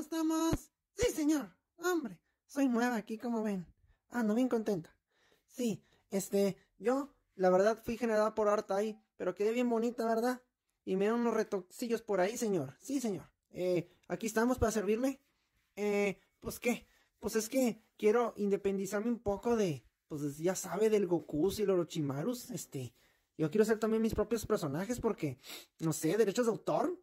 estamos? Sí, señor. Hombre, soy nueva aquí, como ven. Ando bien contenta. Sí, este, yo, la verdad, fui generada por ahí, pero quedé bien bonita, ¿verdad? Y me dan unos retocillos por ahí, señor. Sí, señor. Eh, aquí estamos para servirle. Eh, pues qué, pues es que quiero independizarme un poco de, pues ya sabe, del Goku y los Orochimarus, este, yo quiero ser también mis propios personajes porque, no sé, derechos de autor.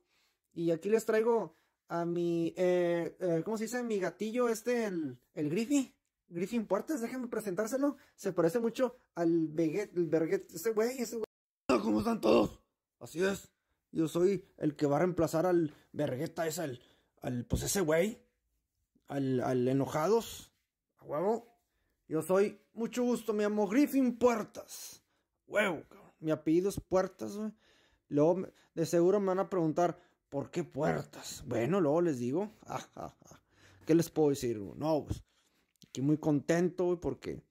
Y aquí les traigo a mi, eh, eh, ¿cómo se dice? Mi gatillo este, el, el Griffy. Griffin Puertas, déjenme presentárselo. Se parece mucho al Beget, el ese güey, ese güey. ¿Cómo están todos? Así es. Yo soy el que va a reemplazar al Vergueta es al, al, pues ese güey. Al, al enojados. A huevo. Yo soy, mucho gusto, me llamo Griffin Puertas. Huevo, cabrón. Mi apellido es Puertas, güey. Luego, de seguro me van a preguntar, ¿Por qué puertas? Bueno, luego les digo. Ah, ah, ah, ¿Qué les puedo decir? No, pues. Aquí muy contento, güey, porque.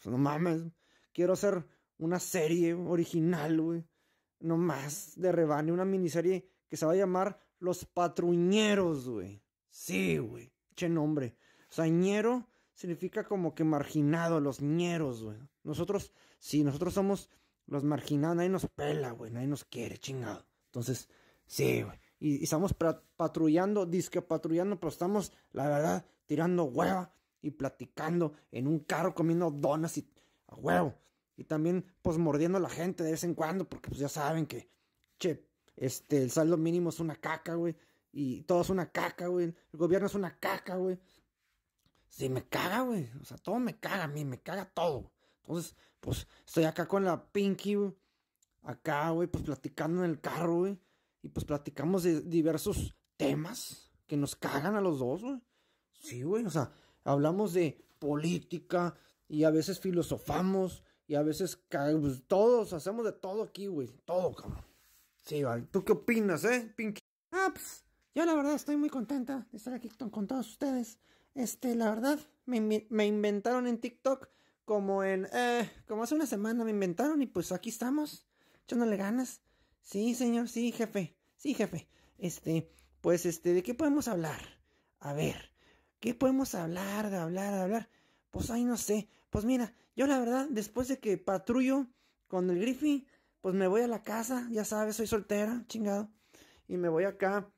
Pues, no mames. Quiero hacer una serie original, güey. No más de rebane. Una miniserie que se va a llamar Los Patruñeros, güey. Sí, güey. Che nombre. O sea, ñero significa como que marginado, los ñeros, güey. Nosotros, sí, nosotros somos los marginados. Nadie nos pela, güey. Nadie nos quiere, chingado. Entonces, sí, güey y, estamos patrullando, disque patrullando, pero estamos, la verdad, tirando hueva y platicando en un carro comiendo donas y a huevo. Y también, pues, mordiendo a la gente de vez en cuando, porque pues ya saben que, che, este, el saldo mínimo es una caca, güey. Y todo es una caca, güey. El gobierno es una caca, güey. Sí, me caga, güey. O sea, todo me caga a mí, me caga todo. Entonces, pues, estoy acá con la Pinky, güey. Acá, güey, pues platicando en el carro, güey. Y pues platicamos de diversos temas que nos cagan a los dos, güey. Sí, güey, o sea, hablamos de política y a veces filosofamos y a veces cagamos. Pues, todos hacemos de todo aquí, güey. Todo, cabrón. Sí, vale. ¿Tú qué opinas, eh, Pinky? Ah, pues, yo la verdad estoy muy contenta de estar aquí con, todos ustedes. Este, la verdad, me, me inventaron en TikTok como en, eh, como hace una semana me inventaron y pues aquí estamos, echándole ganas. Sí, señor, sí, jefe. Sí, jefe. Este, pues, este, ¿de qué podemos hablar? A ver, ¿qué podemos hablar, de hablar, de hablar? Pues, ay, no sé. Pues mira, yo la verdad, después de que patrullo con el Griffy, pues me voy a la casa, ya sabes, soy soltera, chingado. Y me voy acá,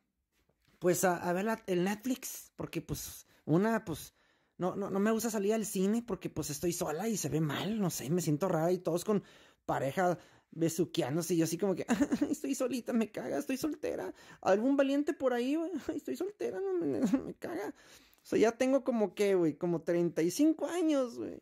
pues, a, a ver el Netflix, porque, pues, una, pues, no, no, no me gusta salir al cine porque pues estoy sola y se ve mal, no sé, me siento rara y todos con pareja besuqueándose. Y yo así como que, estoy solita, me caga, estoy soltera. Algún valiente por ahí, estoy soltera, no, me, caga. O sea, ya tengo como que, güey, como 35 años, güey.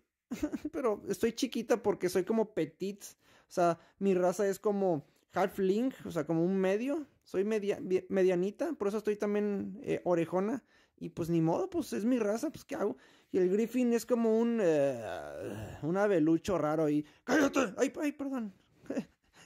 Pero estoy chiquita porque soy como petit. O sea, mi raza es como half link, o sea, como un medio. Soy medianita, por eso estoy también eh, orejona. Y pues ni modo, pues es mi raza, pues ¿qué hago? Y el Griffin es como un. Eh, un abelucho raro y ¡Cállate! ay, perdón!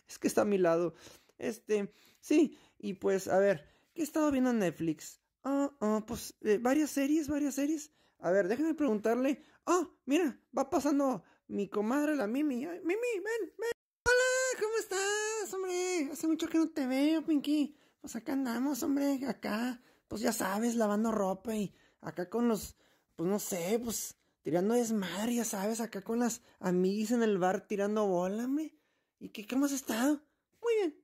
es que está a mi lado. Este, sí, y pues, a ver, ¿qué he estado viendo en Netflix? Ah, ah, pues, eh, varias series, varias series. A ver, déjame preguntarle. Ah, oh, mira, va pasando mi comadre, la Mimi. Mimi, ven, ven. Hola, ¿cómo estás, hombre? Hace mucho que no te veo, Pinky. Pues acá andamos, hombre, acá. Pues ya sabes, lavando ropa y acá con los, pues no sé, pues tirando desmadre, ya sabes, acá con las amigas en el bar tirando bola, hombre. ¿Y qué, cómo has estado? Muy bien.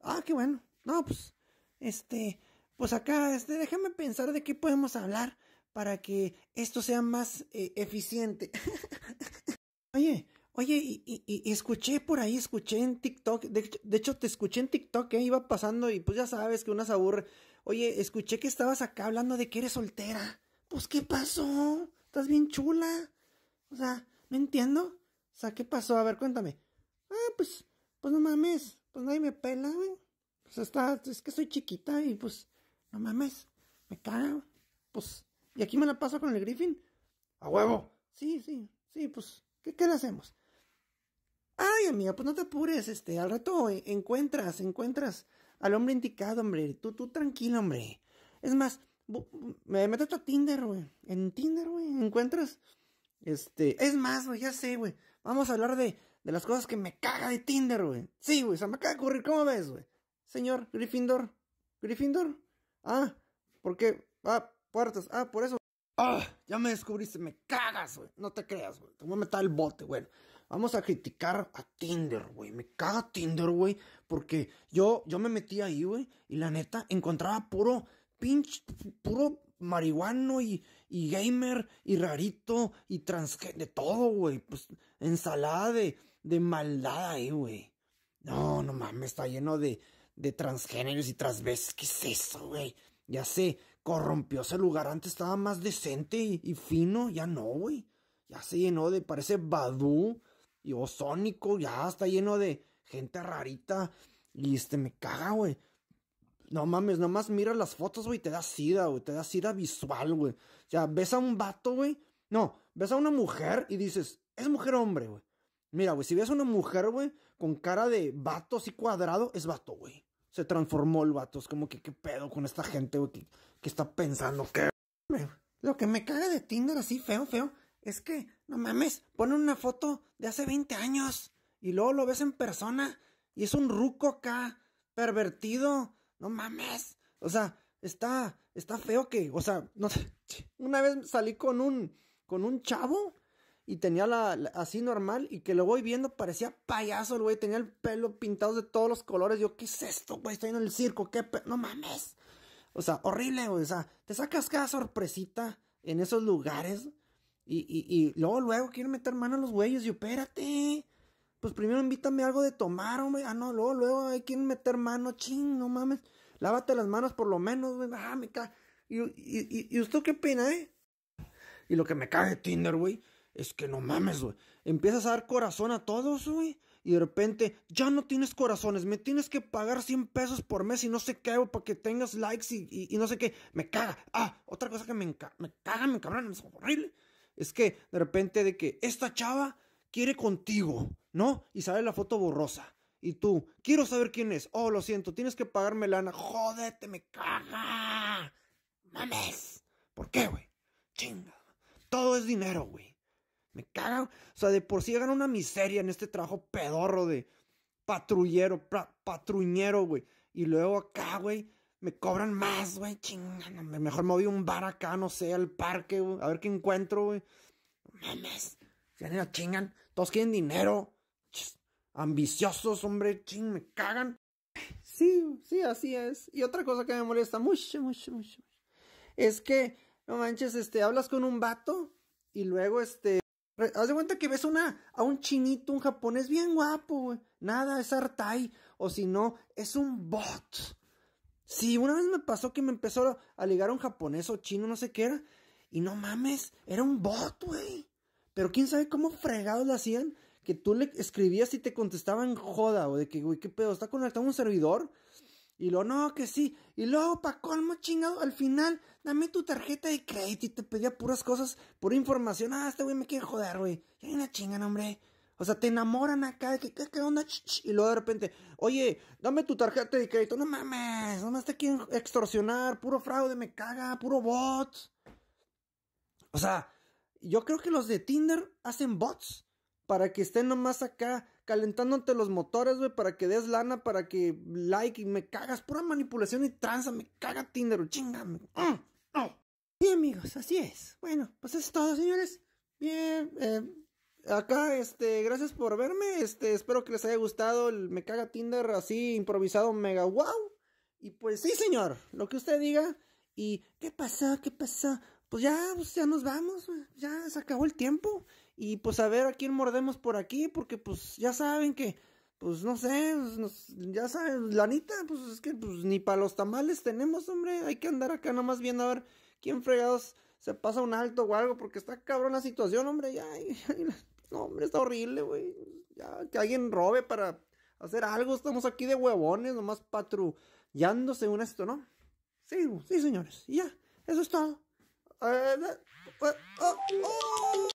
Ah, qué bueno. No, pues, este, pues acá, este, déjame pensar de qué podemos hablar para que esto sea más eh, eficiente. oye, oye, y, escuché por ahí, escuché en TikTok, de, hecho te escuché en TikTok, eh, iba pasando y pues ya sabes que una se aburre. Oye, escuché que estabas acá hablando de que eres soltera. Pues, ¿qué pasó? Estás bien chula. O sea, no entiendo. O sea, ¿qué pasó? A ver, cuéntame ah, pues, pues no mames, pues nadie me pela, güey. Pues está, es que soy chiquita y pues, no mames, me cago. Pues, y aquí me la paso con el Griffin. A huevo. Sí, sí, sí, pues, ¿qué, qué le hacemos? Ay, amiga, pues no te apures, este, al rato encuentras, encuentras al hombre indicado, hombre. Tú, tú tranquilo, hombre. Es más, me meto a Tinder, güey. En Tinder, güey, encuentras. Este, es más, güey, ya sé, güey. Vamos a hablar de de las cosas que me caga de Tinder, güey. Sí, güey, se me acaba de ocurrir, ¿cómo ves, güey? Señor Gryffindor, Gryffindor. Ah, ¿por qué? Ah, puertas, ah, por eso. Ah, ya me descubriste, me cagas, güey. No te creas, güey. Te voy a meter el bote, güey. Vamos a criticar a Tinder, güey. Me caga Tinder, güey. Porque yo, yo me metí ahí, güey. Y la neta, encontraba puro pinche, puro marihuano y, y gamer y rarito y transgénero de todo, güey. Pues ensalada de de maldad ahí, güey. No, no mames, está lleno de, de transgéneros y transves. ¿Qué es eso, güey? Ya sé, corrompió ese lugar. Antes estaba más decente y, fino. Ya no, güey. Ya se llenó de, parece Badú y Ozónico. Ya está lleno de gente rarita. Y este me caga, güey. No mames, nomás mira las fotos, güey. Te da sida, güey. Te da sida visual, güey. O sea, ves a un vato, güey. No, ves a una mujer y dices, es mujer o hombre, güey. Mira, güey, si ves una mujer, güey, con cara de vato así cuadrado, es vato, güey. Se transformó el vato. Es como que, ¿qué pedo con esta gente, güey? Que, está pensando que... Lo que me caga de Tinder así feo, feo, es que, no mames, pone una foto de hace 20 años y luego lo ves en persona y es un ruco acá, pervertido. No mames. O sea, está, está feo que, o sea, no sé. Una vez salí con un, con un chavo y tenía la, así normal y que lo voy viendo parecía payaso el güey, tenía el pelo pintado de todos los colores, yo, ¿qué es esto, güey? Estoy en el circo, qué no mames. O sea, horrible, güey, o sea, te sacas cada sorpresita en esos lugares y, y, y luego, luego quieren meter mano a los güeyes y espérate. Pues primero invítame algo de tomar, güey Ah, no, luego, luego hay quien meter mano, ching, no mames. Lávate las manos por lo menos, güey. Ah, me ca ¿Y, y, y, y usted qué opina, eh? Y lo que me cae de Tinder, güey es que no mames, güey. Empiezas a dar corazón a todos, güey. Y de repente, ya no tienes corazones, me tienes que pagar 100 pesos por mes y no sé qué, güey, para que tengas likes y, no sé qué. Me caga. Ah, otra cosa que me, me caga, me cabrón, es horrible. Es que de repente de que esta chava quiere contigo, ¿no? Y sale la foto borrosa. Y tú, quiero saber quién es. Oh, lo siento, tienes que pagarme lana. Jódete, me caga. Mames. ¿Por qué, güey? Chinga. Todo es dinero, güey. Me cagan, O sea, de por sí hagan una miseria en este trabajo pedorro de patrullero, patruñero, güey. Y luego acá, güey, me cobran más, güey. Chingada. Mejor me voy a un bar acá, no sé, al parque, güey. A ver qué encuentro, güey. Mames. Ya ni chingan. Todos quieren dinero. Ambiciosos, hombre. Ching, me cagan. Sí, sí, así es. Y otra cosa que me molesta mucho, mucho, mucho. mucho. Es que, no manches, este, hablas con un vato y luego, este... Haz de cuenta que ves una, a un chinito, un japonés bien guapo, güey. Nada, es Artai. O si no, es un bot. Sí, una vez me pasó que me empezó a, ligar a un japonés o chino, no sé qué era. Y no mames, era un bot, güey. Pero quién sabe cómo fregados lo hacían. Que tú le escribías y te contestaban joda, o de que, güey, qué pedo, está conectado a un servidor. Y lo no, que sí. Y luego, pa' colmo, chingado, al final, dame tu tarjeta de crédito y te pedía puras cosas, pura información. Ah, este güey me quiere joder, güey. Ya una chingan, hombre. O sea, te enamoran acá de que, ¿qué, onda? Y luego de repente, oye, dame tu tarjeta de crédito. No mames, nomás te quieren extorsionar, puro fraude, me caga, puro bot. O sea, yo creo que los de Tinder hacen bots para que estén nomás acá calentándote los motores, güey, para que des lana, para que like y me cagas. Pura manipulación y tranza, me caga Tinder, chingame. Mm, mm. Sí, amigos, así es. Bueno, pues eso es todo, señores. Bien, eh, acá, este, gracias por verme. Este, espero que les haya gustado el Me Caga Tinder así improvisado, mega wow. Y pues sí, señor, lo que usted diga. ¿Y qué pasó? ¿Qué pasó? Pues ya, pues ya nos vamos, ya se acabó el tiempo. Y pues a ver a quién mordemos por aquí, porque pues ya saben que, pues no sé, pues, ya saben, lanita, pues es que pues ni para los tamales tenemos, hombre. Hay que andar acá nomás viendo a ver quién fregados se pasa un alto o algo, porque está cabrón la situación, hombre. Ya, no, hombre, está horrible, güey. Ya, que alguien robe para hacer algo. Estamos aquí de huevones, nomás patrullándose un esto, ¿no? Sí, sí, señores. Y ya, eso es todo. Eh, eh, eh, oh, oh.